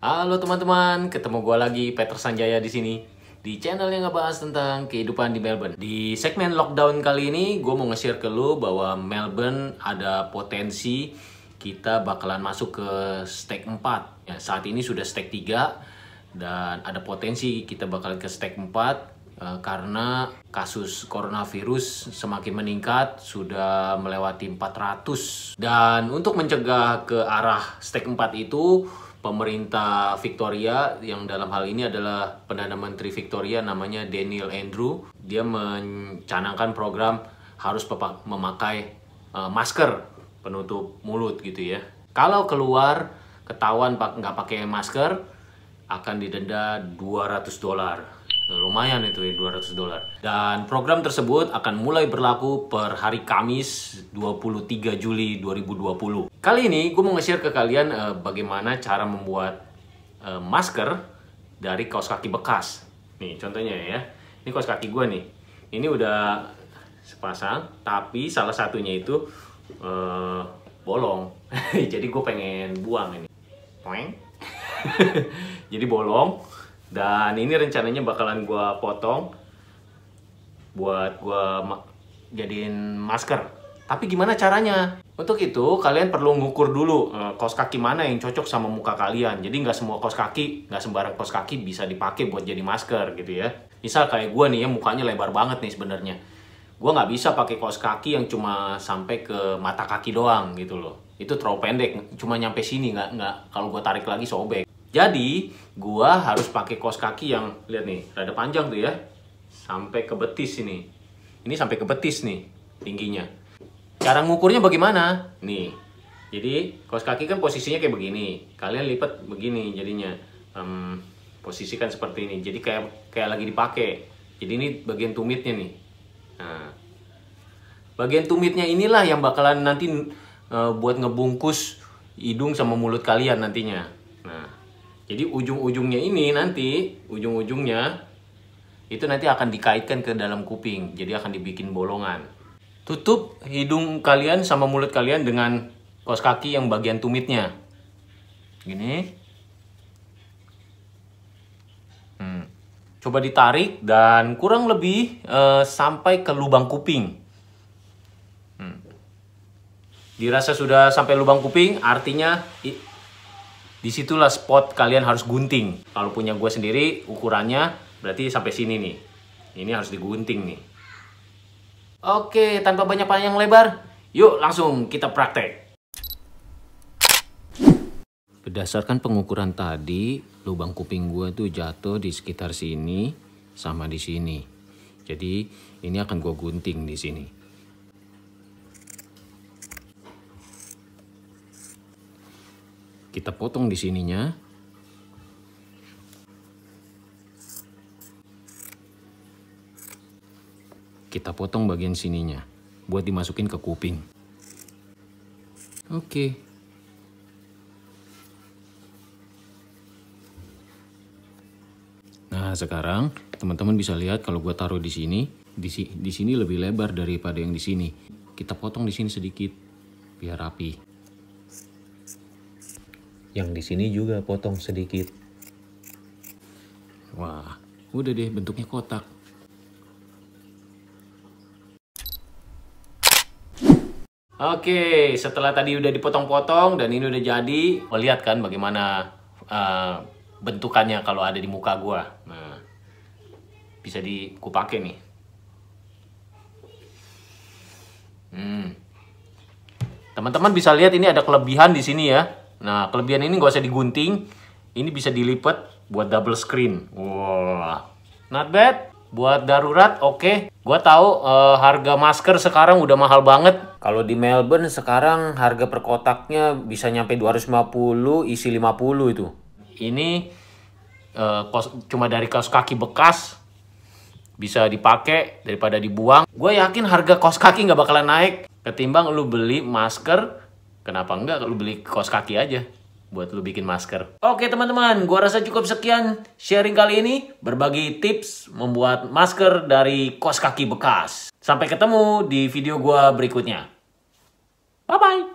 Halo teman-teman, ketemu gue lagi Peter Sanjaya di sini di channel yang ngebahas tentang kehidupan di Melbourne. Di segmen lockdown kali ini, gue mau nge-share ke lo bahwa Melbourne ada potensi kita bakalan masuk ke stake 4. Ya, saat ini sudah stake 3, dan ada potensi kita bakal ke stake 4 eh, karena kasus coronavirus semakin meningkat sudah melewati 400 dan untuk mencegah ke arah stake 4 itu pemerintah Victoria yang dalam hal ini adalah Perdana Menteri Victoria namanya Daniel Andrew. Dia mencanangkan program harus memakai eh, masker penutup mulut gitu ya. Kalau keluar ketahuan nggak pakai masker, akan didenda 200 dolar. Lumayan itu ya 200 dolar. Dan program tersebut akan mulai berlaku per hari Kamis 23 Juli 2020. Kali ini gue mau nge-share ke kalian uh, bagaimana cara membuat uh, masker dari kaos kaki bekas. Nih contohnya ya. Ini kaos kaki gue nih. Ini udah sepasang, tapi salah satunya itu uh, bolong. Jadi gue pengen buang ini. Poeng jadi bolong dan ini rencananya bakalan gua potong buat gua ma jadiin masker tapi gimana caranya untuk itu kalian perlu ngukur dulu eh, kos kaki mana yang cocok sama muka kalian jadi nggak semua kos kaki nggak sembarang kos kaki bisa dipakai buat jadi masker gitu ya misal kayak gua nih ya mukanya lebar banget nih sebenarnya gue nggak bisa pakai kaos kaki yang cuma sampai ke mata kaki doang gitu loh itu terlalu pendek cuma nyampe sini nggak nggak kalau gue tarik lagi sobek jadi gue harus pakai kaos kaki yang lihat nih rada panjang tuh ya sampai ke betis ini ini sampai ke betis nih tingginya cara ngukurnya bagaimana nih jadi kaos kaki kan posisinya kayak begini kalian lipat begini jadinya um, posisikan seperti ini jadi kayak kayak lagi dipakai jadi ini bagian tumitnya nih Nah. bagian tumitnya inilah yang bakalan nanti e, buat ngebungkus hidung sama mulut kalian nantinya. Nah, jadi ujung-ujungnya ini nanti ujung-ujungnya itu nanti akan dikaitkan ke dalam kuping, jadi akan dibikin bolongan. Tutup hidung kalian sama mulut kalian dengan kos kaki yang bagian tumitnya. Gini. Hmm. Coba ditarik dan kurang lebih uh, sampai ke lubang kuping. Hmm. Dirasa sudah sampai lubang kuping, artinya disitulah spot kalian harus gunting. Kalau punya gue sendiri, ukurannya berarti sampai sini nih. Ini harus digunting nih. Oke, tanpa banyak panjang lebar, yuk langsung kita praktek. Berdasarkan pengukuran tadi, lubang kuping gue tuh jatuh di sekitar sini sama di sini. Jadi ini akan gue gunting di sini. Kita potong di sininya. Kita potong bagian sininya buat dimasukin ke kuping. Oke. Nah, sekarang teman-teman bisa lihat kalau gue taruh di sini, di, di sini lebih lebar daripada yang di sini. Kita potong di sini sedikit biar rapi. Yang di sini juga potong sedikit. Wah, udah deh bentuknya kotak. Oke, setelah tadi udah dipotong-potong dan ini udah jadi, oh, lihat kan bagaimana uh, bentukannya kalau ada di muka gua. Nah, bisa di kupake nih. Hmm. Teman-teman bisa lihat ini ada kelebihan di sini ya. Nah, kelebihan ini nggak usah digunting. Ini bisa dilipat buat double screen. Wah, wow. not bad. Buat darurat, oke. Okay. Gua tahu uh, harga masker sekarang udah mahal banget. Kalau di Melbourne sekarang harga per kotaknya bisa nyampe 250 isi 50 itu ini uh, kos, cuma dari kaos kaki bekas bisa dipakai daripada dibuang. Gue yakin harga kaos kaki nggak bakalan naik ketimbang lu beli masker. Kenapa enggak lu beli kaos kaki aja buat lu bikin masker. Oke teman-teman, gue rasa cukup sekian sharing kali ini berbagi tips membuat masker dari kaos kaki bekas. Sampai ketemu di video gue berikutnya. Bye bye.